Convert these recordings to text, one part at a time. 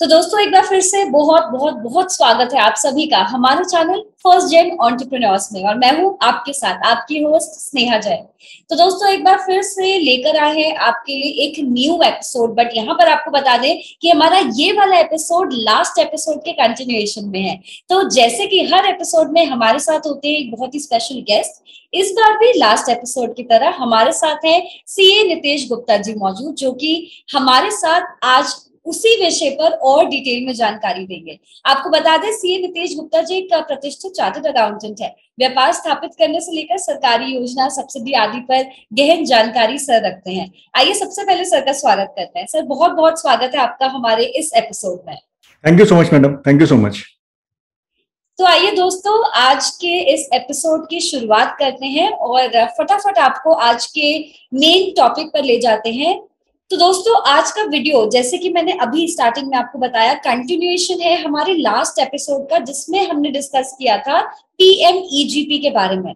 तो दोस्तों एक बार फिर से बहुत बहुत बहुत स्वागत है आप सभी का हमारे चैनल फर्स्ट जेन ऑन्टरप्रनोर्स में और मैं हूँ आपके साथ आपकी होस्ट स्नेहा जैन तो दोस्तों एक बार फिर से लेकर आए हैं आपके लिए एक न्यू एपिसोड बट यहाँ पर आपको बता दें कि हमारा ये वाला एपिसोड लास्ट एपिसोड के कंटिन्यूएशन में है तो जैसे कि हर एपिसोड में हमारे साथ होते हैं एक बहुत ही स्पेशल गेस्ट इस बार भी लास्ट एपिसोड की तरह हमारे साथ है सीए नितेश गुप्ता जी मौजूद जो कि हमारे साथ आज उसी विषय पर और डिटेल में जानकारी देंगे आपको बता दें सीए नितेश गुप्ता जी एक प्रतिष्ठित चार्टर्ड अकाउंटेंट है व्यापार स्थापित करने से लेकर सरकारी योजना सब्सिडी आदि पर गहन जानकारी सर रखते हैं आइए सबसे पहले सर का स्वागत करते हैं सर बहुत बहुत स्वागत है आपका हमारे इस एपिसोड में thank you so much madam thank you so much तो आइए दोस्तों आज के इस एपिसोड की शुरुआत करते हैं और फटाफट आपको आज के मेन टॉपिक पर ले जाते हैं तो दोस्तों आज का वीडियो जैसे कि मैंने अभी स्टार्टिंग में आपको बताया कंटिन्यूएशन है हमारे लास्ट एपिसोड का जिसमें हमने डिस्कस किया था पीएमईजीपी e के बारे में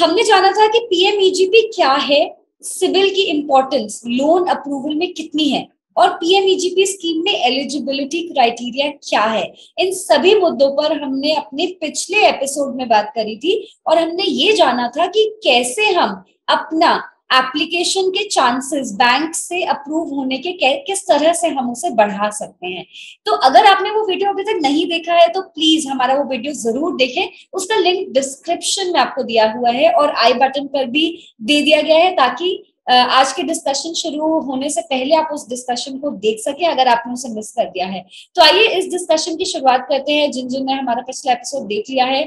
हमने जाना था कि पीएमईजीपी e क्या है सिविल की इंपॉर्टेंस लोन अप्रूवल में कितनी है और पीएमईजीपी स्कीम e में एलिजिबिलिटी क्राइटेरिया क्या है इन सभी मुद्दों पर हमने अपने पिछले एपिसोड में बात करी थी और हमने ये जाना था कि कैसे हम अपना एप्लीकेशन के चांसेस बैंक से अप्रूव होने के किस तरह से हम उसे बढ़ा सकते हैं तो अगर आपने वो वीडियो अभी तक नहीं देखा है तो प्लीज हमारा वो वीडियो जरूर देखें उसका लिंक डिस्क्रिप्शन में आपको दिया हुआ है और आई बटन पर भी दे दिया गया है ताकि आज के डिस्कशन शुरू होने से पहले आप उस डिस्कशन को देख सके अगर आपने उसे मिस कर दिया है तो आइए इस डिस्कशन की शुरुआत करते हैं जिन जिन ने हमारा पिछला एपिसोड देख लिया है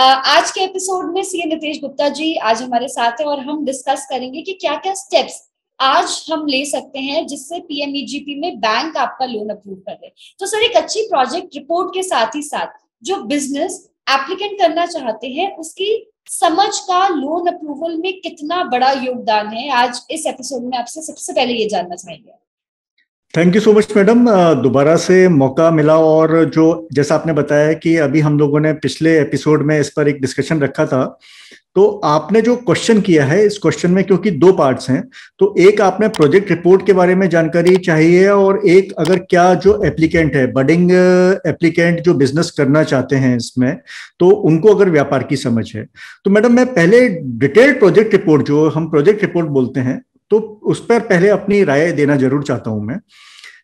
आज के एपिसोड में सीए नितेश गुप्ता जी आज हमारे साथ हैं और हम डिस्कस करेंगे कि क्या क्या स्टेप्स आज हम ले सकते हैं जिससे पीएमईजीपी e में बैंक आपका लोन अप्रूव कर दे तो सर एक अच्छी प्रोजेक्ट रिपोर्ट के साथ ही साथ जो बिजनेस एप्लीकेंट करना चाहते हैं उसकी समझ का लोन अप्रूवल में कितना बड़ा योगदान है आज इस एपिसोड में आपसे सबसे पहले ये जानना चाहेंगे thank you so much madam दोबारा से मौका मिला और जो जैसा आपने बताया कि अभी हम लोगों ने पिछले एपिसोड में इस पर एक डिस्कशन रखा था तो आपने जो क्वेश्चन किया है इस क्वेश्चन में क्योंकि दो पार्ट्स हैं तो एक आपने प्रोजेक्ट रिपोर्ट के बारे में जानकारी चाहिए और एक अगर क्या जो एप्लीकेंट है बडिंग एप्लीकेंट uh, जो बिजनेस करना चाहते हैं इसमें तो उनको अगर व्यापार की समझ है तो मैडम मैं पहले डिटेल्ड प्रोजेक्ट रिपोर्ट जो हम प्रोजेक्ट रिपोर्ट बोलते हैं तो उस पर पहले अपनी राय देना जरूर चाहता हूं मैं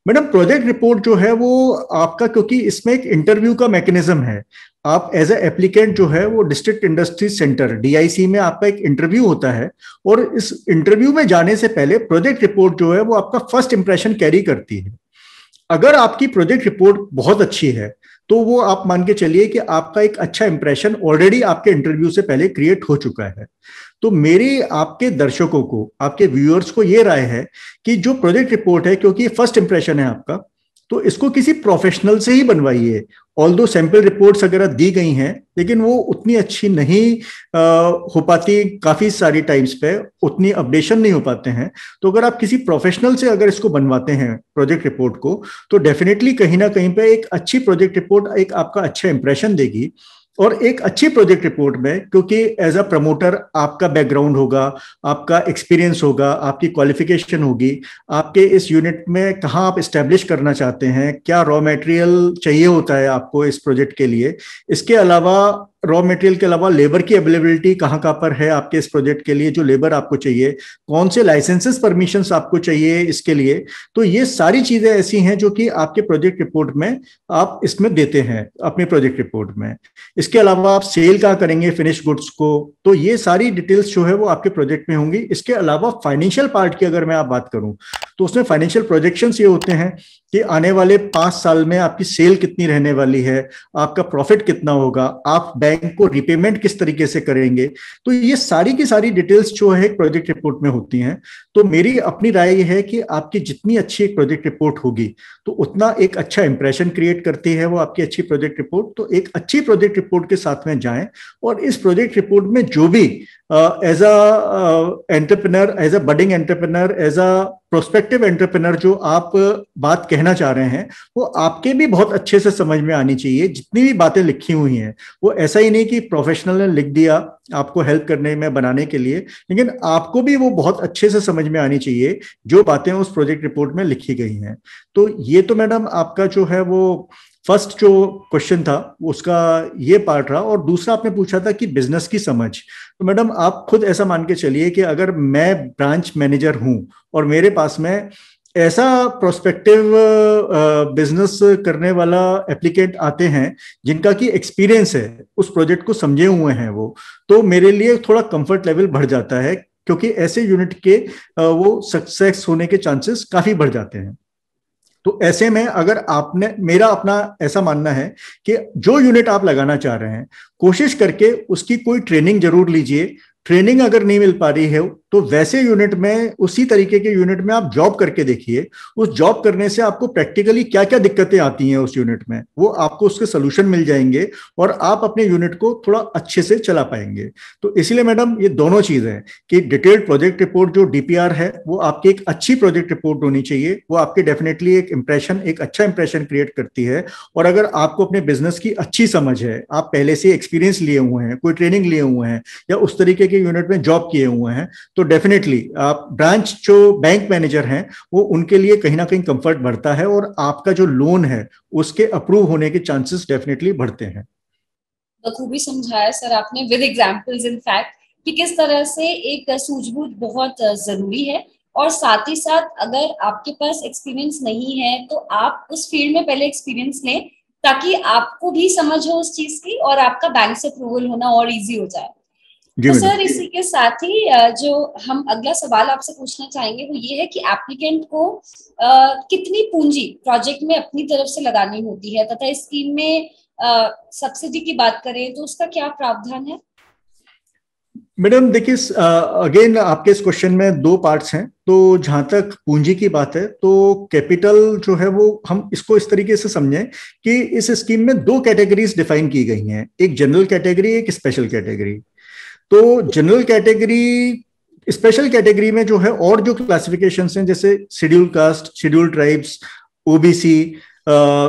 मैडम प्रोजेक्ट रिपोर्ट जो है वो आपका क्योंकि इसमें एक इंटरव्यू का मैकेनिज्म है आप एज ए एप्लीकेंट जो है वो डिस्ट्रिक्ट इंडस्ट्री सेंटर डीआईसी में आपका एक इंटरव्यू होता है और इस इंटरव्यू में जाने से पहले प्रोजेक्ट रिपोर्ट जो है वो आपका फर्स्ट इंप्रेशन कैरी करती है अगर आपकी प्रोजेक्ट रिपोर्ट बहुत अच्छी है तो वो आप मान के चलिए कि आपका एक अच्छा इंप्रेशन ऑलरेडी आपके इंटरव्यू से पहले क्रिएट हो चुका है तो मेरी आपके दर्शकों को आपके व्यूअर्स को ये राय है कि जो प्रोजेक्ट रिपोर्ट है क्योंकि फर्स्ट इंप्रेशन है आपका तो इसको किसी प्रोफेशनल से ही बनवाइए ऑल दो सैंपल रिपोर्ट्स वगैरह दी गई हैं लेकिन वो उतनी अच्छी नहीं आ, हो पाती काफ़ी सारी टाइम्स पे उतनी अपडेशन नहीं हो पाते हैं तो अगर आप किसी प्रोफेशनल से अगर इसको बनवाते हैं प्रोजेक्ट रिपोर्ट को तो डेफिनेटली कहीं ना कहीं पे एक अच्छी प्रोजेक्ट रिपोर्ट एक आपका अच्छा इंप्रेशन देगी और एक अच्छी प्रोजेक्ट रिपोर्ट में क्योंकि एज अ प्रमोटर आपका बैकग्राउंड होगा आपका एक्सपीरियंस होगा आपकी क्वालिफिकेशन होगी आपके इस यूनिट में कहाँ आप इस्टेब्लिश करना चाहते हैं क्या रॉ मटेरियल चाहिए होता है आपको इस प्रोजेक्ट के लिए इसके अलावा रॉ मटेरियल के अलावा लेबर की अवेलेबिलिटी कहाँ कहाँ पर है आपके इस प्रोजेक्ट के लिए जो लेबर आपको चाहिए कौन से लाइसेंसेस परमिशन आपको चाहिए इसके लिए तो ये सारी चीजें ऐसी हैं जो कि आपके प्रोजेक्ट रिपोर्ट में आप इसमें देते हैं अपने प्रोजेक्ट रिपोर्ट में इसके अलावा आप सेल कहाँ करेंगे फिनिश गुड्स को तो ये सारी डिटेल्स जो है वो आपके प्रोजेक्ट में होंगी इसके अलावा फाइनेंशियल पार्ट की अगर मैं आप बात करूं तो उसमें फाइनेंशियल प्रोजेक्शन ये होते हैं कि आने वाले पांच साल में आपकी सेल कितनी रहने वाली है आपका प्रॉफिट कितना होगा आप बैंक को रिपेमेंट किस तरीके से करेंगे तो ये सारी की सारी डिटेल्स जो है प्रोजेक्ट रिपोर्ट में होती हैं तो मेरी अपनी राय यह है कि आपकी जितनी अच्छी एक प्रोजेक्ट रिपोर्ट होगी तो उतना एक अच्छा इंप्रेशन क्रिएट करती है वो आपकी अच्छी प्रोजेक्ट रिपोर्ट तो एक अच्छी प्रोजेक्ट रिपोर्ट के साथ में जाए और इस प्रोजेक्ट रिपोर्ट में जो भी as a entrepreneur as a budding entrepreneur as a prospective entrepreneur जो आप बात कहना चाह रहे हैं वो आपके भी बहुत अच्छे से समझ में आनी चाहिए जितनी भी बातें लिखी हुई हैं वो ऐसा ही नहीं कि प्रोफेशनल ने लिख दिया आपको हेल्प करने में बनाने के लिए लेकिन आपको भी वो बहुत अच्छे से समझ में आनी चाहिए जो बातें उस प्रोजेक्ट रिपोर्ट में लिखी गई हैं तो ये तो मैडम आपका जो है वो फर्स्ट जो क्वेश्चन था उसका ये पार्ट रहा और दूसरा आपने पूछा था कि बिजनेस की समझ तो मैडम आप खुद ऐसा मान के चलिए कि अगर मैं ब्रांच मैनेजर हूं और मेरे पास में ऐसा प्रोस्पेक्टिव बिजनेस करने वाला एप्लीकेंट आते हैं जिनका कि एक्सपीरियंस है उस प्रोजेक्ट को समझे हुए हैं वो तो मेरे लिए थोड़ा कंफर्ट लेवल बढ़ जाता है क्योंकि ऐसे यूनिट के वो सक्सेस होने के चांसेस काफी बढ़ जाते हैं तो ऐसे में अगर आपने मेरा अपना ऐसा मानना है कि जो यूनिट आप लगाना चाह रहे हैं कोशिश करके उसकी कोई ट्रेनिंग जरूर लीजिए ट्रेनिंग अगर नहीं मिल पा रही है तो वैसे यूनिट में उसी तरीके के यूनिट में आप जॉब करके देखिए उस जॉब करने से आपको प्रैक्टिकली क्या क्या दिक्कतें आती हैं उस यूनिट में वो आपको उसके सोल्यूशन मिल जाएंगे और आप अपने यूनिट को थोड़ा अच्छे से चला पाएंगे तो इसीलिए मैडम ये दोनों चीज है कि डिटेल्ड प्रोजेक्ट रिपोर्ट जो डीपीआर है वो आपकी एक अच्छी प्रोजेक्ट रिपोर्ट होनी चाहिए वो आपके डेफिनेटली एक इंप्रेशन एक अच्छा इंप्रेशन क्रिएट करती है और अगर आपको अपने बिजनेस की अच्छी समझ है आप पहले से एक्सपीरियंस लिए हुए हैं कोई ट्रेनिंग लिए हुए हैं या उस तरीके की के यूनिट में जॉब किए हुए हैं तो डेफिनेटली आप ब्रांच जो बैंक मैनेजर हैं वो उनके लिए कहीं ना कहीं कंफर्ट बढ़ता है और आपका जो लोन है उसके अप्रूव होने के चांसेस डेफिनेटली बढ़ते हैं बखूबी समझाया सर आपने विद एग्जाम्पल्स इन फैक्ट कि किस तरह से एक सूझबूझ बहुत जरूरी है और साथ ही साथ अगर आपके पास एक्सपीरियंस नहीं है तो आप उस फील्ड में पहले एक्सपीरियंस लें ताकि आपको भी समझ हो उस चीज की और आपका बैंक से अप्रूवल होना और इजी हो जाए तो सर इसी के साथ ही जो हम अगला सवाल आपसे पूछना चाहेंगे वो ये है कि एप्लीकेंट को आ, कितनी पूंजी प्रोजेक्ट में अपनी तरफ से लगानी होती है तथा इस स्कीम में सब्सिडी की बात करें तो उसका क्या प्रावधान है मैडम देखिए अगेन आपके इस क्वेश्चन में दो पार्ट्स हैं तो जहां तक पूंजी की बात है तो कैपिटल जो है वो हम इसको इस तरीके से समझें कि इस स्कीम में दो कैटेगरीज डिफाइन की गई हैं एक जनरल कैटेगरी एक स्पेशल कैटेगरी तो जनरल कैटेगरी स्पेशल कैटेगरी में जो है और जो क्लासिफिकेशन हैं जैसे schedule caste schedule tribes OBC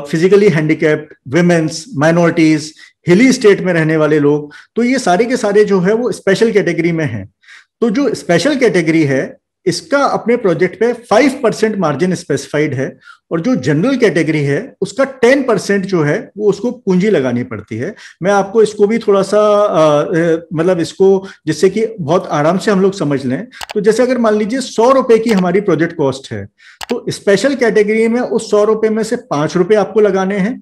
physically handicapped women's minorities hilly state में रहने वाले लोग तो ये सारे के सारे जो है वो स्पेशल कैटेगरी में हैं तो जो स्पेशल कैटेगरी है इसका अपने प्रोजेक्ट पे फाइव परसेंट मार्जिन स्पेसिफाइड है और जो जनरल कैटेगरी है उसका टेन परसेंट जो है वो उसको पूंजी लगानी पड़ती है मैं आपको इसको भी थोड़ा सा आ, मतलब इसको जिससे कि बहुत आराम से हम लोग समझ लें तो जैसे अगर मान लीजिए सौ रुपए की हमारी प्रोजेक्ट कॉस्ट है तो स्पेशल कैटेगरी में उस सौ रुपए में से पांच रुपए आपको लगाने हैं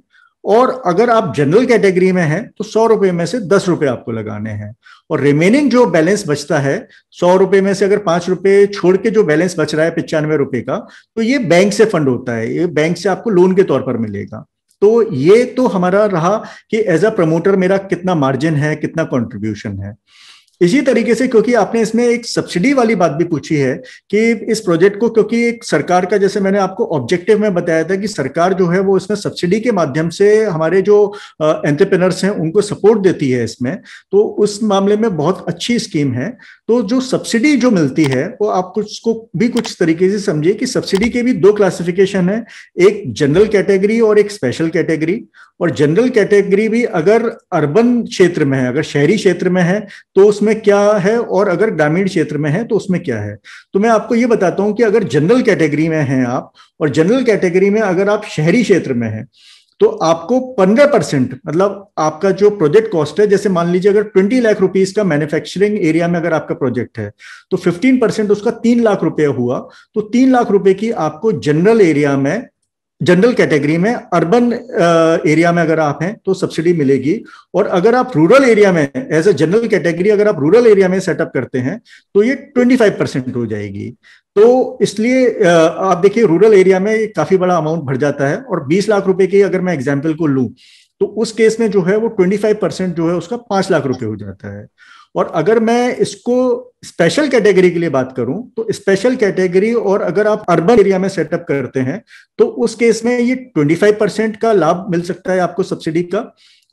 और अगर आप जनरल कैटेगरी में हैं तो सौ रुपए में से दस रुपए आपको लगाने हैं और रिमेनिंग जो बैलेंस बचता है सौ रुपए में से अगर पांच रुपए छोड़ के जो बैलेंस बच रहा है पचानवे रुपए का तो ये बैंक से फंड होता है ये बैंक से आपको लोन के तौर पर मिलेगा तो ये तो हमारा रहा कि एज अ प्रमोटर मेरा कितना मार्जिन है कितना कॉन्ट्रीब्यूशन है इसी तरीके से क्योंकि आपने इसमें एक सब्सिडी वाली बात भी पूछी है कि इस प्रोजेक्ट को क्योंकि एक सरकार का जैसे मैंने आपको ऑब्जेक्टिव में बताया था कि सरकार जो है वो इसमें सब्सिडी के माध्यम से हमारे जो एंटरप्रेनर्स हैं उनको सपोर्ट देती है इसमें तो उस मामले में बहुत अच्छी स्कीम है तो जो सब्सिडी जो मिलती है वो आप कुछ को भी कुछ तरीके से समझिए कि सब्सिडी के भी दो क्लासिफिकेशन है एक जनरल कैटेगरी और एक स्पेशल कैटेगरी और जनरल कैटेगरी भी अगर अर्बन क्षेत्र में है अगर शहरी क्षेत्र में है तो उसमें क्या है और अगर ग्रामीण क्षेत्र में है तो उसमें क्या है तो मैं आपको ये बताता हूं कि अगर जनरल कैटेगरी में हैं आप और जनरल कैटेगरी में अगर आप शहरी क्षेत्र में हैं तो आपको पंद्रह परसेंट मतलब आपका जो प्रोजेक्ट कॉस्ट है जैसे मान लीजिए अगर ट्वेंटी लाख रुपीज का मैन्युफैक्चरिंग एरिया में अगर आपका प्रोजेक्ट है तो फिफ्टीन परसेंट उसका तीन लाख रुपया हुआ तो तीन लाख रुपए की आपको जनरल एरिया में जनरल कैटेगरी में अर्बन एरिया में अगर आप हैं तो सब्सिडी मिलेगी और अगर आप रूरल एरिया में एज ए जनरल कैटेगरी अगर आप रूरल एरिया में सेटअप करते हैं तो ये 25 परसेंट हो जाएगी तो इसलिए आप देखिए रूरल एरिया में काफी बड़ा अमाउंट भर जाता है और 20 लाख रुपए की अगर मैं एग्जाम्पल को लूँ तो उस केस में जो है वो 25 परसेंट जो है उसका पांच लाख रुपए हो जाता है और अगर मैं इसको स्पेशल कैटेगरी के लिए बात करूं तो स्पेशल कैटेगरी और अगर आप अर्बन एरिया में सेटअप करते हैं तो उस केस में ये 25 परसेंट का लाभ मिल सकता है आपको सब्सिडी का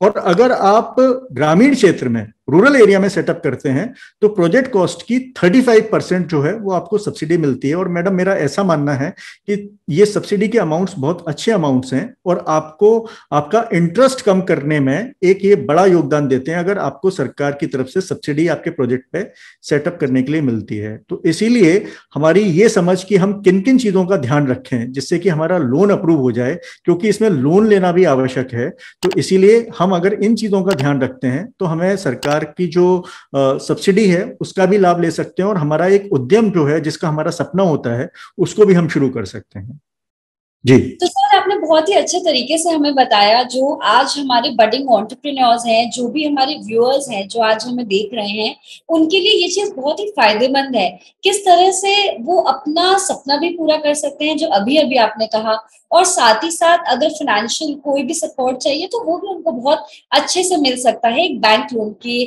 और अगर आप ग्रामीण क्षेत्र में रूरल एरिया में सेटअप करते हैं तो प्रोजेक्ट कॉस्ट की 35 परसेंट जो है वो आपको सब्सिडी मिलती है और मैडम मेरा ऐसा मानना है कि ये सब्सिडी के अमाउंट्स बहुत अच्छे अमाउंट्स हैं और आपको आपका इंटरेस्ट कम करने में एक ये बड़ा योगदान देते हैं अगर आपको सरकार की तरफ से सब्सिडी आपके प्रोजेक्ट पे सेटअप करने के लिए मिलती है तो इसीलिए हमारी ये समझ कि हम किन किन चीजों का ध्यान रखें जिससे कि हमारा लोन अप्रूव हो जाए क्योंकि इसमें लोन लेना भी आवश्यक है तो इसीलिए हम अगर इन चीजों का ध्यान रखते हैं तो हमें सरकार सरकार की जो सब्सिडी है उसका भी लाभ ले सकते हैं और हमारा एक उद्यम जो है जिसका हमारा सपना होता है उसको भी हम शुरू कर सकते हैं जी तो आपने बहुत ही अच्छे तरीके से हमें बताया जो आज हमारे बडिंग ऑन्टरप्रिन्योर्स हैं जो भी हमारे व्यूअर्स हैं जो आज हमें देख रहे हैं उनके लिए ये चीज बहुत ही फायदेमंद है किस तरह से वो अपना सपना भी पूरा कर सकते हैं जो अभी अभी आपने कहा और साथ ही साथ अगर फाइनेंशियल कोई भी सपोर्ट चाहिए तो वो भी उनको बहुत अच्छे से मिल सकता है एक बैंक लोन की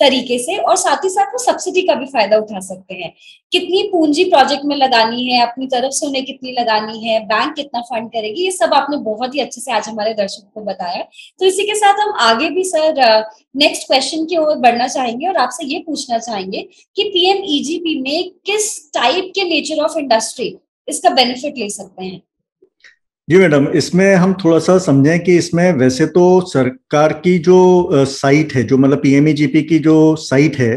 तरीके से और साथ ही साथ वो सब्सिडी का भी फायदा उठा सकते हैं कितनी पूंजी प्रोजेक्ट में लगानी है अपनी तरफ से उन्हें कितनी लगानी है बैंक कितना फंड करेगी ये सब आपने बहुत ही अच्छे से आज हमारे दर्शकों को बताया तो इसी के साथ हम आगे भी सर नेक्स्ट क्वेश्चन की ओर बढ़ना चाहेंगे और आपसे ये पूछना चाहेंगे कि पीएमईजीपी e में किस टाइप के नेचर ऑफ इंडस्ट्री इसका बेनिफिट ले सकते हैं जी मैडम इसमें हम थोड़ा सा समझें कि इसमें वैसे तो सरकार की जो साइट है जो मतलब पीएमईजीपी e की जो साइट है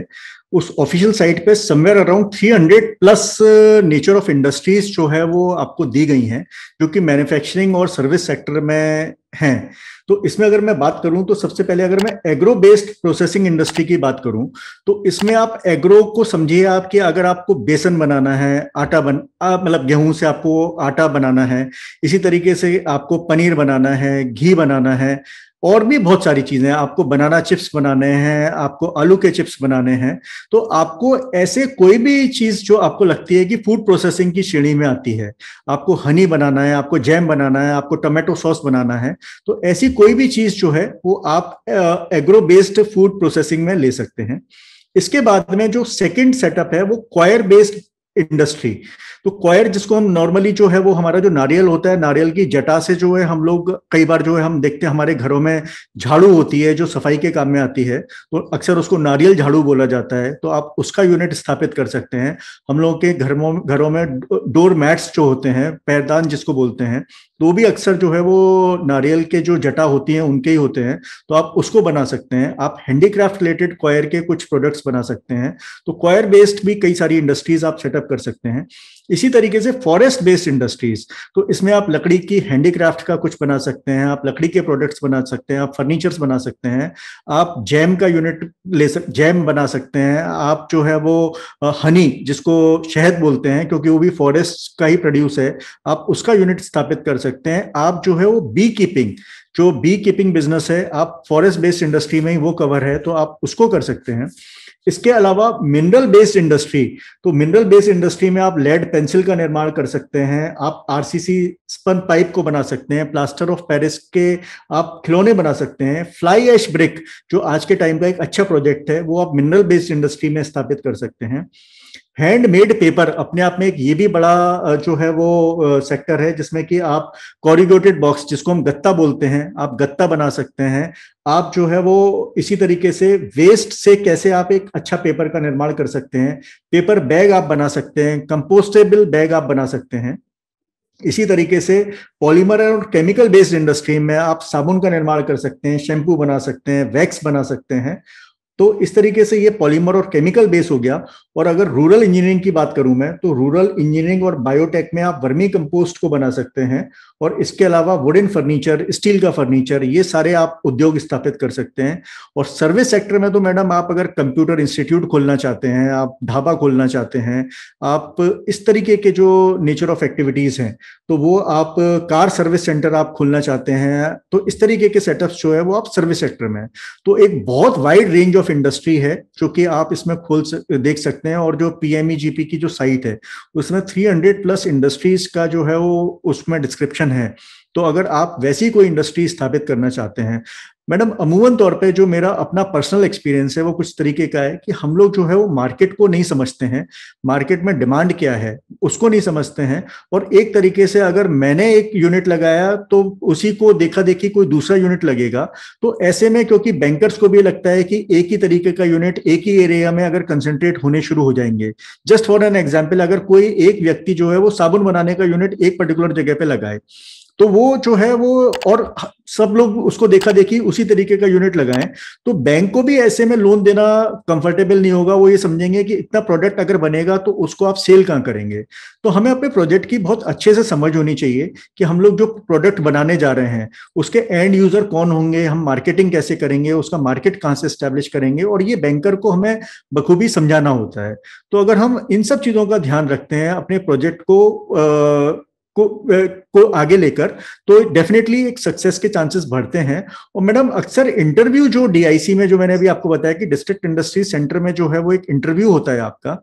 उस ऑफिशियल साइट पे somewhere around 300 plus nature of industries जो है वो आपको दी गई हैं जो कि मैन्युफैक्चरिंग और सर्विस सेक्टर में हैं तो इसमें अगर मैं बात करूं तो सबसे पहले अगर मैं एग्रो बेस्ड प्रोसेसिंग इंडस्ट्री की बात करूं तो इसमें आप एग्रो को समझिए आप कि अगर आपको बेसन बनाना है आटा बन मतलब गेहूं से आपको आटा बनाना है इसी तरीके से आपको पनीर बनाना है घी बनाना है और भी बहुत सारी चीजें हैं आपको बनाना चिप्स बनाने हैं आपको आलू के चिप्स बनाने हैं तो आपको ऐसे कोई भी चीज जो आपको लगती है कि फूड प्रोसेसिंग की श्रेणी में आती है आपको हनी बनाना है आपको जैम बनाना है आपको टोमेटो सॉस बनाना है तो ऐसी कोई भी चीज जो है वो आप एग्रो बेस्ड फूड प्रोसेसिंग में ले सकते हैं इसके बाद में जो सेकेंड सेटअप है वो क्वायर बेस्ड इंडस्ट्री तो क्वायर जिसको हम नॉर्मली जो है वो हमारा जो नारियल होता है नारियल की जटा से जो है हम लोग कई बार जो है हम देखते हैं हमारे घरों में झाड़ू होती है जो सफाई के काम में आती है तो अक्सर उसको नारियल झाड़ू बोला जाता है तो आप उसका यूनिट स्थापित कर सकते हैं हम लोगों के घरों घरों में डोर मैट्स जो होते हैं पैरदान जिसको बोलते हैं तो भी अक्सर जो है वो नारियल के जो जटा होती है उनके ही होते हैं तो आप उसको बना सकते हैं आप हैंडीक्राफ्ट रिलेटेड क्वायर के कुछ प्रोडक्ट्स बना सकते हैं तो क्वायर बेस्ड भी कई सारी इंडस्ट्रीज आप सेटअप कर सकते हैं इसी तरीके से फॉरेस्ट बेस्ड इंडस्ट्रीज तो इसमें आप लकड़ी की हैंडीक्राफ्ट का कुछ बना सकते हैं आप लकड़ी के प्रोडक्ट्स बना सकते हैं आप फर्नीचर्स बना सकते हैं आप जैम का यूनिट ले सक जैम बना सकते हैं आप जो है वो हनी जिसको शहद बोलते हैं क्योंकि वो भी फॉरेस्ट का ही प्रोड्यूस है आप उसका यूनिट स्थापित कर सकते हैं आप जो है वो बी कीपिंग जो बी कीपिंग बिजनेस है आप फॉरेस्ट बेस्ड इंडस्ट्री में ही वो कवर है तो आप उसको कर सकते हैं इसके अलावा मिनरल बेस्ड इंडस्ट्री तो मिनरल बेस्ड इंडस्ट्री में आप लेड पेंसिल का निर्माण कर सकते हैं आप आरसीसी स्पन पाइप को बना सकते हैं प्लास्टर ऑफ पेरिस के आप खिलौने बना सकते हैं फ्लाई एश ब्रिक जो आज के टाइम का एक अच्छा प्रोजेक्ट है वो आप मिनरल बेस्ड इंडस्ट्री में स्थापित कर सकते हैं हैंडमेड पेपर अपने आप में एक ये भी बड़ा जो है वो सेक्टर है जिसमें कि आप कॉरिगोटेड बॉक्स जिसको हम गत्ता बोलते हैं आप गत्ता बना सकते हैं आप जो है वो इसी तरीके से वेस्ट से कैसे आप एक अच्छा पेपर का निर्माण कर सकते हैं पेपर बैग आप बना सकते हैं कंपोस्टेबल बैग आप बना सकते हैं इसी तरीके से पॉलीमर और केमिकल बेस्ड इंडस्ट्री में आप साबुन का निर्माण कर सकते हैं शैम्पू बना सकते हैं वैक्स बना सकते हैं तो इस तरीके से ये पॉलीमर और केमिकल बेस हो गया और अगर रूरल इंजीनियरिंग की बात करूं मैं तो रूरल इंजीनियरिंग और बायोटेक में आप वर्मी कंपोस्ट को बना सकते हैं और इसके अलावा वुडन फर्नीचर स्टील का फर्नीचर ये सारे आप उद्योग स्थापित कर सकते हैं और सर्विस सेक्टर में तो मैडम आप अगर कंप्यूटर इंस्टीट्यूट खोलना चाहते हैं आप ढाबा खोलना चाहते हैं आप इस तरीके के जो नेचर ऑफ एक्टिविटीज हैं तो वो आप कार सर्विस सेंटर आप खोलना चाहते हैं तो इस तरीके के सेटअप्स जो है वो आप सर्विस सेक्टर में तो एक बहुत वाइड रेंज ऑफ इंडस्ट्री है जो कि आप इसमें खोल सक, देख सकते हैं और जो पीएमई जीपी e की जो साइट है उसमें 300 प्लस इंडस्ट्रीज का जो है वो उसमें डिस्क्रिप्शन है तो अगर आप वैसी कोई इंडस्ट्री स्थापित करना चाहते हैं मैडम अमूमन तौर पे जो मेरा अपना पर्सनल एक्सपीरियंस है वो कुछ तरीके का है कि हम लोग जो है वो मार्केट को नहीं समझते हैं मार्केट में डिमांड क्या है उसको नहीं समझते हैं और एक तरीके से अगर मैंने एक यूनिट लगाया तो उसी को देखा देखी कोई दूसरा यूनिट लगेगा तो ऐसे में क्योंकि बैंकर्स को भी लगता है कि एक ही तरीके का यूनिट एक ही एरिया में अगर कंसेंट्रेट होने शुरू हो जाएंगे जस्ट फॉर एन एग्जाम्पल अगर कोई एक व्यक्ति जो है वो साबुन बनाने का यूनिट एक पर्टिकुलर जगह पे लगाए तो वो जो है वो और सब लोग उसको देखा देखी उसी तरीके का यूनिट लगाएं तो बैंक को भी ऐसे में लोन देना कंफर्टेबल नहीं होगा वो ये समझेंगे कि इतना प्रोडक्ट अगर बनेगा तो उसको आप सेल कहाँ करेंगे तो हमें अपने प्रोजेक्ट की बहुत अच्छे से समझ होनी चाहिए कि हम लोग जो प्रोडक्ट बनाने जा रहे हैं उसके एंड यूजर कौन होंगे हम मार्केटिंग कैसे करेंगे उसका मार्केट कहाँ से स्टैब्लिश करेंगे और ये बैंकर को हमें बखूबी समझाना होता है तो अगर हम इन सब चीज़ों का ध्यान रखते हैं अपने प्रोजेक्ट को को को आगे लेकर तो डेफिनेटली एक सक्सेस के चांसेस बढ़ते हैं और मैडम अक्सर इंटरव्यू जो डीआईसी में जो मैंने अभी आपको बताया कि डिस्ट्रिक्ट इंडस्ट्री सेंटर में जो है वो एक इंटरव्यू होता है आपका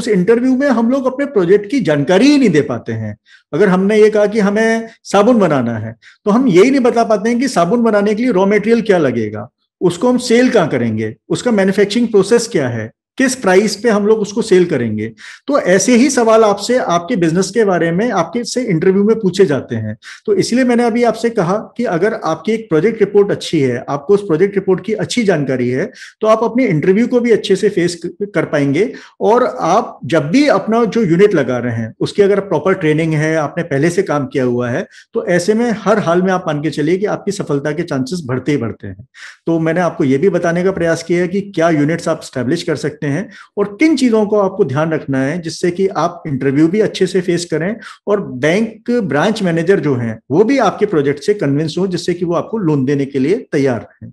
उस इंटरव्यू में हम लोग अपने प्रोजेक्ट की जानकारी ही नहीं दे पाते हैं अगर हमने ये कहा कि हमें साबुन बनाना है तो हम यही नहीं बता पाते हैं कि साबुन बनाने के लिए रॉ मेटेरियल क्या लगेगा उसको हम सेल कहाँ करेंगे उसका मैन्युफैक्चरिंग प्रोसेस क्या है किस प्राइस पे हम लोग उसको सेल करेंगे तो ऐसे ही सवाल आपसे आपके बिजनेस के बारे में आपके से इंटरव्यू में पूछे जाते हैं तो इसलिए मैंने अभी आपसे कहा कि अगर आपकी एक प्रोजेक्ट रिपोर्ट अच्छी है आपको उस प्रोजेक्ट रिपोर्ट की अच्छी जानकारी है तो आप अपने इंटरव्यू को भी अच्छे से फेस कर पाएंगे और आप जब भी अपना जो यूनिट लगा रहे हैं उसकी अगर प्रॉपर ट्रेनिंग है आपने पहले से काम किया हुआ है तो ऐसे में हर हाल में आप मान के चलिए कि आपकी सफलता के चांसेस बढ़ते ही बढ़ते हैं तो मैंने आपको ये भी बताने का प्रयास किया है कि क्या यूनिट्स आप स्टैब्लिश कर सकते सकते हैं और किन चीज़ों को आपको ध्यान रखना है जिससे कि आप इंटरव्यू भी अच्छे से फेस करें और बैंक ब्रांच मैनेजर जो हैं वो भी आपके प्रोजेक्ट से कन्विंस हो जिससे कि वो आपको लोन देने के लिए तैयार रहें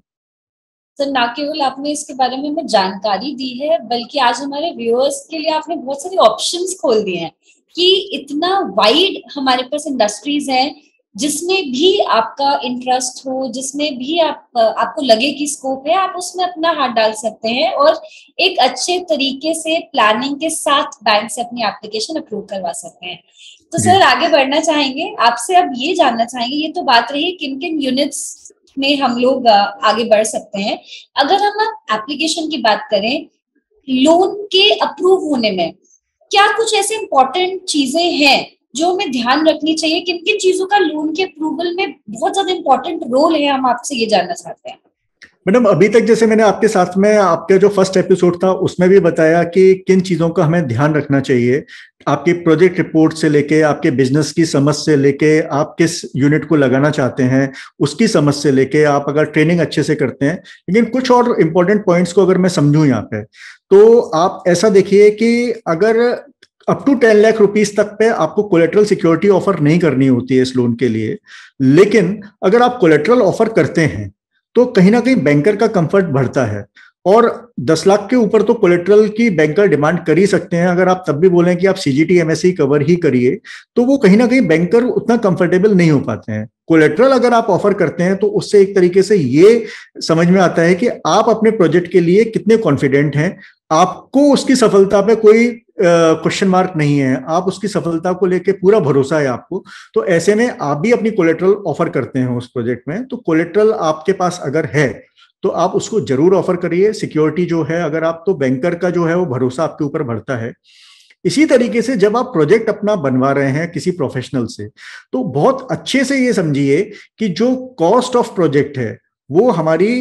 सर ना केवल आपने इसके बारे में हमें जानकारी दी है बल्कि आज हमारे व्यूअर्स के लिए आपने बहुत सारे ऑप्शंस खोल दिए हैं कि इतना वाइड हमारे पास इंडस्ट्रीज हैं जिसमें भी आपका इंटरेस्ट हो जिसमें भी आप आपको लगे कि स्कोप है आप उसमें अपना हाथ डाल सकते हैं और एक अच्छे तरीके से प्लानिंग के साथ बैंक से अपनी एप्लीकेशन अप्रूव करवा सकते हैं तो सर आगे बढ़ना चाहेंगे आपसे अब ये जानना चाहेंगे ये तो बात रही किन किन यूनिट्स में हम लोग आगे बढ़ सकते हैं अगर हम एप्लीकेशन की बात करें लोन के अप्रूव होने में क्या कुछ ऐसे इंपॉर्टेंट चीजें हैं जो हमें ध्यान रखनी चाहिए किन किन चीजों का लोन के अप्रूवल में बहुत ज्यादा इंपॉर्टेंट रोल है हम आपसे ये जानना चाहते हैं मैडम अभी तक जैसे मैंने आपके साथ में आपके जो फर्स्ट एपिसोड था उसमें भी बताया कि किन चीजों का हमें ध्यान रखना चाहिए आपके प्रोजेक्ट रिपोर्ट से लेके आपके बिजनेस की समझ से लेके आप किस यूनिट को लगाना चाहते हैं उसकी समझ से लेके आप अगर ट्रेनिंग अच्छे से करते हैं लेकिन कुछ और इम्पोर्टेंट पॉइंट्स को अगर मैं समझूं यहाँ पे तो आप ऐसा देखिए कि अगर up to ten lakh rupees तक पे आपको कोलेट्रल सिक्योरिटी ऑफर नहीं करनी होती है इस लोन के लिए लेकिन अगर आप कोलेट्रल ऑफर करते हैं तो कहीं ना कहीं बैंकर का कंफर्ट बढ़ता है और दस लाख के ऊपर तो कोलेट्रल की बैंकर डिमांड कर ही सकते हैं अगर आप तब भी बोलें कि आप सीजीटी एमएससी कवर ही करिए तो वो कहीं ना कहीं बैंकर उतना कंफर्टेबल नहीं हो पाते हैं कोलेट्रल अगर आप ऑफर करते हैं तो उससे एक तरीके से ये समझ में आता है कि आप अपने प्रोजेक्ट के लिए कितने कॉन्फिडेंट हैं आपको उसकी सफलता पे कोई क्वेश्चन uh, मार्क नहीं है आप उसकी सफलता को लेके पूरा भरोसा है आपको तो ऐसे में आप भी अपनी कोलेट्रल ऑफर करते हैं उस प्रोजेक्ट में तो कोलेट्रल आपके पास अगर है तो आप उसको जरूर ऑफर करिए सिक्योरिटी जो है अगर आप तो बैंकर का जो है वो भरोसा आपके ऊपर बढ़ता है इसी तरीके से जब आप प्रोजेक्ट अपना बनवा रहे हैं किसी प्रोफेशनल से तो बहुत अच्छे से ये समझिए कि जो कॉस्ट ऑफ प्रोजेक्ट है वो हमारी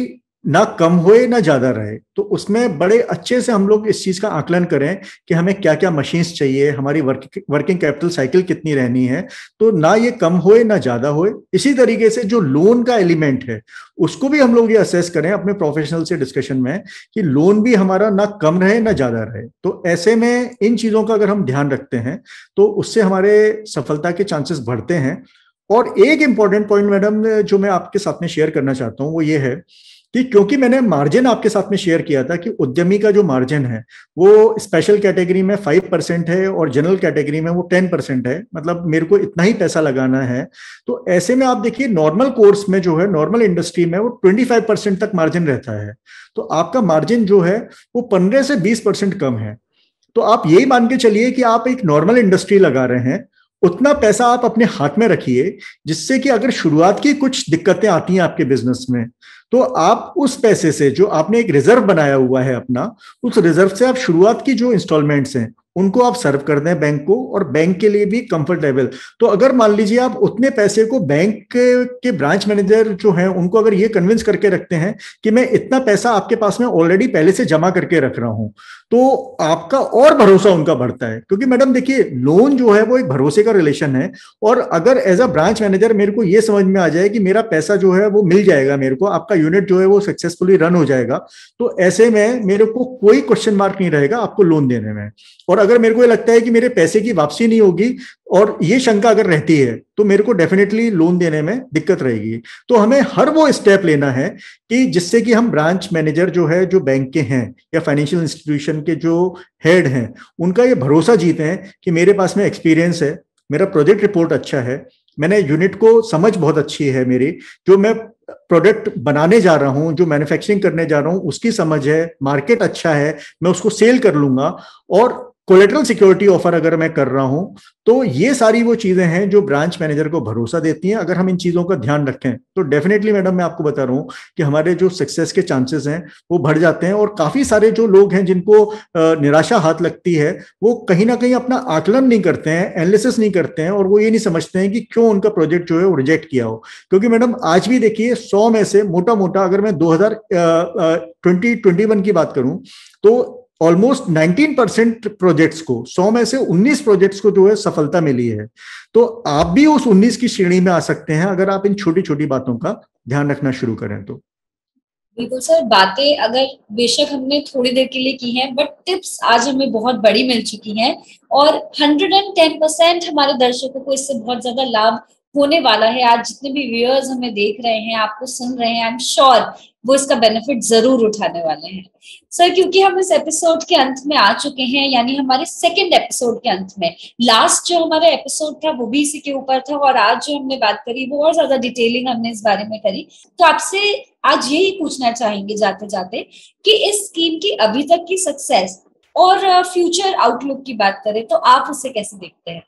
ना कम हो ना ज्यादा रहे तो उसमें बड़े अच्छे से हम लोग इस चीज का आकलन करें कि हमें क्या क्या मशीन्स चाहिए हमारी वर्क, वर्किंग कैपिटल साइकिल कितनी रहनी है तो ना ये कम होए ना ज्यादा होए इसी तरीके से जो लोन का एलिमेंट है उसको भी हम लोग ये असेस करें अपने प्रोफेशनल से डिस्कशन में कि लोन भी हमारा ना कम रहे ना ज्यादा रहे तो ऐसे में इन चीजों का अगर हम ध्यान रखते हैं तो उससे हमारे सफलता के चांसेस बढ़ते हैं और एक इंपॉर्टेंट पॉइंट मैडम जो मैं आपके साथ में शेयर करना चाहता हूँ वो ये है कि क्योंकि मैंने मार्जिन आपके साथ में शेयर किया था कि उद्यमी का जो मार्जिन है वो स्पेशल कैटेगरी में फाइव परसेंट है और जनरल कैटेगरी में वो टेन परसेंट है मतलब मेरे को इतना ही पैसा लगाना है तो ऐसे में आप देखिए नॉर्मल कोर्स में जो है नॉर्मल इंडस्ट्री में वो ट्वेंटी फाइव परसेंट तक मार्जिन रहता है तो आपका मार्जिन जो है वो पंद्रह से बीस परसेंट कम है तो आप यही मान के चलिए कि आप एक नॉर्मल इंडस्ट्री लगा रहे हैं उतना पैसा आप अपने हाथ में रखिए जिससे कि अगर शुरुआत की कुछ दिक्कतें आती हैं आपके बिजनेस में तो आप उस पैसे से जो आपने एक रिजर्व बनाया हुआ है अपना उस रिजर्व से आप शुरुआत की जो इंस्टॉलमेंट्स हैं उनको आप सर्व कर दें बैंक को और बैंक के लिए भी कंफर्टेबल तो अगर मान लीजिए आप उतने पैसे को बैंक के ब्रांच मैनेजर जो हैं उनको अगर ये कन्विंस करके रखते हैं कि मैं इतना पैसा आपके पास में ऑलरेडी पहले से जमा करके रख रहा हूं तो आपका और भरोसा उनका बढ़ता है क्योंकि मैडम देखिए लोन जो है वो एक भरोसे का रिलेशन है और अगर एज अ ब्रांच मैनेजर मेरे को ये समझ में आ जाए कि मेरा पैसा जो है वो मिल जाएगा मेरे को आपका यूनिट जो है वो सक्सेसफुली रन हो जाएगा तो ऐसे में मेरे को कोई क्वेश्चन मार्क नहीं रहेगा आपको लोन देने में और अगर मेरे को ये लगता है कि मेरे पैसे की वापसी नहीं होगी और ये शंका अगर रहती है तो मेरे को डेफिनेटली लोन देने में दिक्कत रहेगी तो हमें हर वो स्टेप लेना है कि जिससे कि हम ब्रांच मैनेजर जो है जो बैंक के हैं या फाइनेंशियल इंस्टीट्यूशन के जो हेड हैं उनका ये भरोसा जीते हैं कि मेरे पास में एक्सपीरियंस है मेरा प्रोजेक्ट रिपोर्ट अच्छा है मैंने यूनिट को समझ बहुत अच्छी है मेरी जो मैं प्रोडक्ट बनाने जा रहा हूं जो मैन्युफैक्चरिंग करने जा रहा हूं उसकी समझ है मार्केट अच्छा है मैं उसको सेल कर लूंगा और कोलेट्रल सिक्योरिटी ऑफर अगर मैं कर रहा हूं तो ये सारी वो चीजें हैं जो ब्रांच मैनेजर को भरोसा देती हैं अगर हम इन चीजों का ध्यान रखें तो डेफिनेटली मैडम मैं आपको बता रहा हूं कि हमारे जो सक्सेस के चांसेस हैं वो बढ़ जाते हैं और काफी सारे जो लोग हैं जिनको निराशा हाथ लगती है वो कहीं ना कहीं अपना आकलन नहीं करते हैं एनालिसिस नहीं करते हैं और वो ये नहीं समझते हैं कि क्यों उनका प्रोजेक्ट जो है वो रिजेक्ट किया हो क्योंकि मैडम आज भी देखिए सौ में से मोटा मोटा अगर मैं दो हजार ट्वेंटी की बात करूं तो ऑलमोस्ट 19 परसेंट प्रोजेक्ट्स को 100 में से 19 प्रोजेक्ट्स को जो है सफलता मिली है तो आप भी उस 19 की श्रेणी में आ सकते हैं अगर आप इन छोटी छोटी बातों का ध्यान रखना शुरू करें तो बिल्कुल सर बातें अगर बेशक हमने थोड़ी देर के लिए की हैं बट टिप्स आज हमें बहुत बड़ी मिल चुकी हैं और 110 परसेंट हमारे दर्शकों को इससे बहुत ज्यादा लाभ होने वाला है आज जितने भी व्यूअर्स हमें देख रहे हैं आपको सुन रहे हैं आई एम श्योर वो इसका बेनिफिट जरूर उठाने वाले हैं सर क्योंकि हम इस एपिसोड के अंत में आ चुके हैं यानी हमारे सेकंड एपिसोड के अंत में लास्ट जो हमारा एपिसोड था वो भी इसी के ऊपर था और आज जो हमने बात करी वो और ज्यादा डिटेलिंग हमने इस बारे में करी तो आपसे आज यही पूछना चाहेंगे जाते जाते कि इस स्कीम की अभी तक की सक्सेस और फ्यूचर uh, आउटलुक की बात करें तो आप उसे कैसे देखते हैं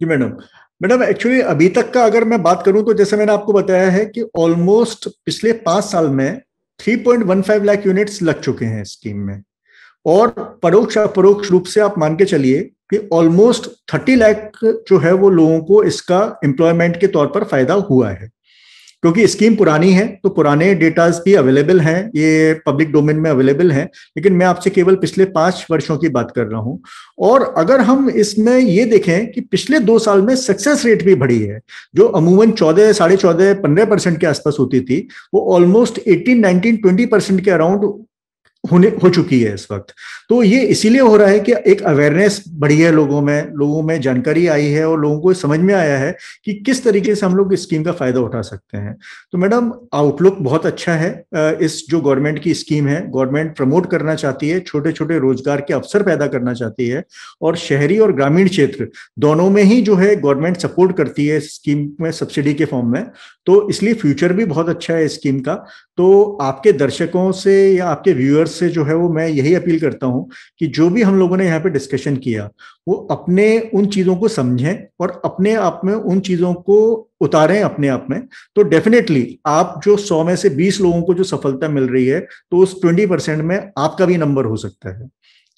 जी मैडम मैडम एक्चुअली अभी तक का अगर मैं बात करूं तो जैसे मैंने आपको बताया है कि ऑलमोस्ट पिछले पांच साल में 3.15 लाख यूनिट्स लग चुके हैं स्कीम में और परोक्ष अपरोक्ष रूप से आप मान के चलिए कि ऑलमोस्ट 30 लाख जो है वो लोगों को इसका एम्प्लॉयमेंट के तौर पर फायदा हुआ है क्योंकि स्कीम पुरानी है तो पुराने डेटाज भी अवेलेबल हैं ये पब्लिक डोमेन में अवेलेबल हैं लेकिन मैं आपसे केवल पिछले पांच वर्षों की बात कर रहा हूं और अगर हम इसमें ये देखें कि पिछले दो साल में सक्सेस रेट भी बढ़ी है जो अमूमन चौदह साढ़े चौदह पंद्रह परसेंट के आसपास होती थी वो almost eighteen nineteen twenty percent के अराउंड होने हो चुकी है इस वक्त तो ये इसीलिए हो रहा है कि एक अवेयरनेस बढ़ी है लोगों में लोगों में जानकारी आई है और लोगों को समझ में आया है कि किस तरीके से हम लोग इस स्कीम का फायदा उठा सकते हैं तो मैडम आउटलुक बहुत अच्छा है इस जो गवर्नमेंट की स्कीम है गवर्नमेंट प्रमोट करना चाहती है छोटे छोटे रोजगार के अवसर पैदा करना चाहती है और शहरी और ग्रामीण क्षेत्र दोनों में ही जो है गवर्नमेंट सपोर्ट करती है स्कीम में सब्सिडी के फॉर्म में तो इसलिए फ्यूचर भी बहुत अच्छा है स्कीम का तो आपके दर्शकों से या आपके व्यूअर्स से जो है वो मैं यही अपील करता हूँ कि जो भी हम लोगों ने यहाँ पे डिस्कशन किया वो अपने उन चीज़ों को समझें और अपने आप में उन चीज़ों को उतारें अपने आप में तो डेफिनेटली आप जो सौ में से बीस लोगों को जो सफलता मिल रही है तो उस ट्वेंटी परसेंट में आपका भी नंबर हो सकता है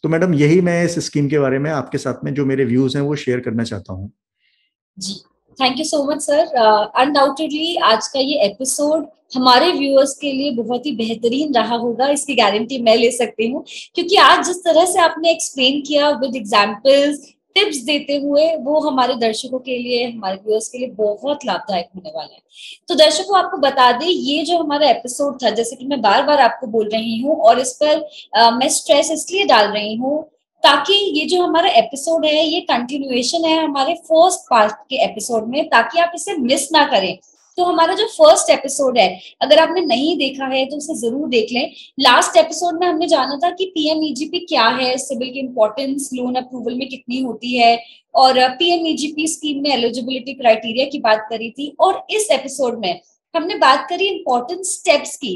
तो मैडम यही मैं इस स्कीम के बारे में आपके साथ में जो मेरे व्यूज हैं वो शेयर करना चाहता हूँ जी thank you so much sir undoubtedly आज का ये एपिसोड हमारे व्यूअर्स के लिए बहुत ही बेहतरीन रहा होगा इसकी गारंटी मैं ले सकती हूँ क्योंकि आज जिस तरह से आपने एक्सप्लेन किया विद एग्जाम्पल्स टिप्स देते हुए वो हमारे दर्शकों के लिए हमारे व्यूअर्स के लिए बहुत लाभदायक होने वाला है तो दर्शकों आपको बता दें ये जो हमारा एपिसोड था जैसे कि मैं बार बार आपको बोल रही हूँ और इस पर आ, uh, मैं स्ट्रेस इसलिए डाल रही हूँ ताकि ये जो हमारा एपिसोड है ये कंटिन्यूएशन है हमारे फर्स्ट पार्ट के एपिसोड में ताकि आप इसे मिस ना करें तो हमारा जो फर्स्ट एपिसोड है अगर आपने नहीं देखा है तो उसे जरूर देख लें लास्ट एपिसोड में हमने जाना था कि पीएमईजीपी e क्या है सिविल की इंपॉर्टेंस लोन अप्रूवल में कितनी होती है और पीएमईजीपी स्कीम e में एलिजिबिलिटी क्राइटेरिया की बात करी थी और इस एपिसोड में हमने बात करी इंपॉर्टेंट स्टेप्स की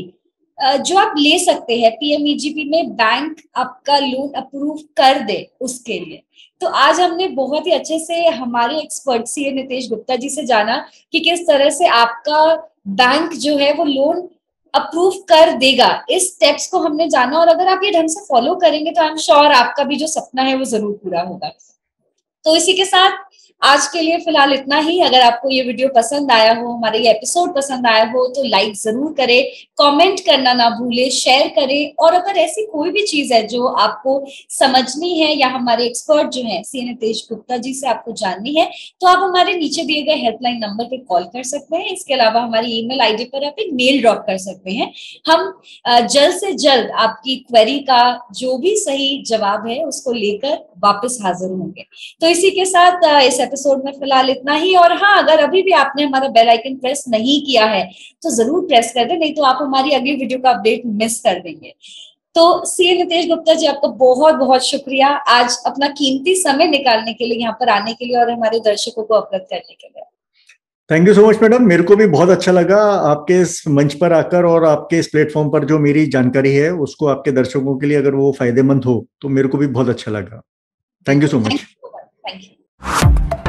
जो आप ले सकते हैं पीएमईजीपी e में बैंक आपका लोन अप्रूव कर दे उसके लिए तो आज हमने बहुत ही अच्छे से हमारे एक्सपर्ट सी नितेश गुप्ता जी से जाना कि किस तरह से आपका बैंक जो है वो लोन अप्रूव कर देगा इस स्टेप्स को हमने जाना और अगर आप ये ढंग से फॉलो करेंगे तो आई एम श्योर आपका भी जो सपना है वो जरूर पूरा होगा तो इसी के साथ आज के लिए फिलहाल इतना ही अगर आपको ये वीडियो पसंद आया हो हमारा ये एपिसोड पसंद आया हो तो लाइक जरूर करें कमेंट करना ना भूले शेयर करें और अगर ऐसी कोई भी चीज है जो आपको समझनी है या हमारे एक्सपर्ट जो है सी नितेश गुप्ता जी से आपको जाननी है तो आप हमारे नीचे दिए गए हेल्पलाइन नंबर पर कॉल कर सकते हैं इसके अलावा हमारी ई मेल पर आप एक मेल ड्रॉप कर सकते हैं हम जल्द से जल्द आपकी क्वेरी का जो भी सही जवाब है उसको लेकर वापस हाजिर होंगे तो इसी के साथ इस एपिसोड में फिलहाल इतना ही और हाँ अगर अभी भी आपने हमारा बेल आइकन प्रेस नहीं किया है तो जरूर प्रेस कर दे नहीं तो आप हमारी अगली वीडियो का अपडेट मिस कर देंगे तो सीए नितेश गुप्ता जी आपका बहुत बहुत शुक्रिया आज अपना कीमती समय निकालने के लिए यहाँ पर आने के लिए और हमारे दर्शकों को अवगत करने के लिए thank you so much madam मेरे को भी बहुत अच्छा लगा आपके इस मंच पर आकर और आपके इस प्लेटफॉर्म पर जो मेरी जानकारी है उसको आपके दर्शकों के लिए अगर वो फायदेमंद हो तो मेरे को भी बहुत अच्छा लगा thank you so much thank you